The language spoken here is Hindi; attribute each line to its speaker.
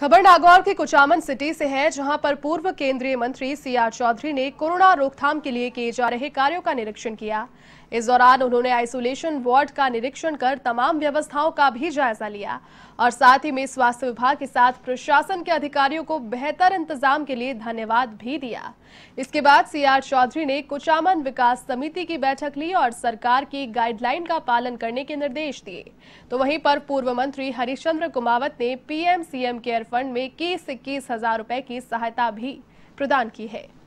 Speaker 1: खबर नागौर के कुचामन सिटी से है जहां पर पूर्व केंद्रीय मंत्री सी आर चौधरी ने कोरोना रोकथाम के लिए किए जा रहे कार्यों का निरीक्षण किया इस दौरान उन्होंने आइसोलेशन वार्ड का निरीक्षण कर तमाम व्यवस्थाओं का भी जायजा लिया और साथ ही में स्वास्थ्य विभाग के साथ प्रशासन के अधिकारियों को बेहतर इंतजाम के लिए धन्यवाद भी दिया इसके बाद सी आर चौधरी ने कुचामन विकास समिति की बैठक ली और सरकार की गाइडलाइन का पालन करने के निर्देश दिए तो वहीं पर पूर्व मंत्री हरिश्चंद्र कुमावत ने पीएम सीएम केयर फंड में इक्कीस इक्कीस हजार रुपए की सहायता भी प्रदान की है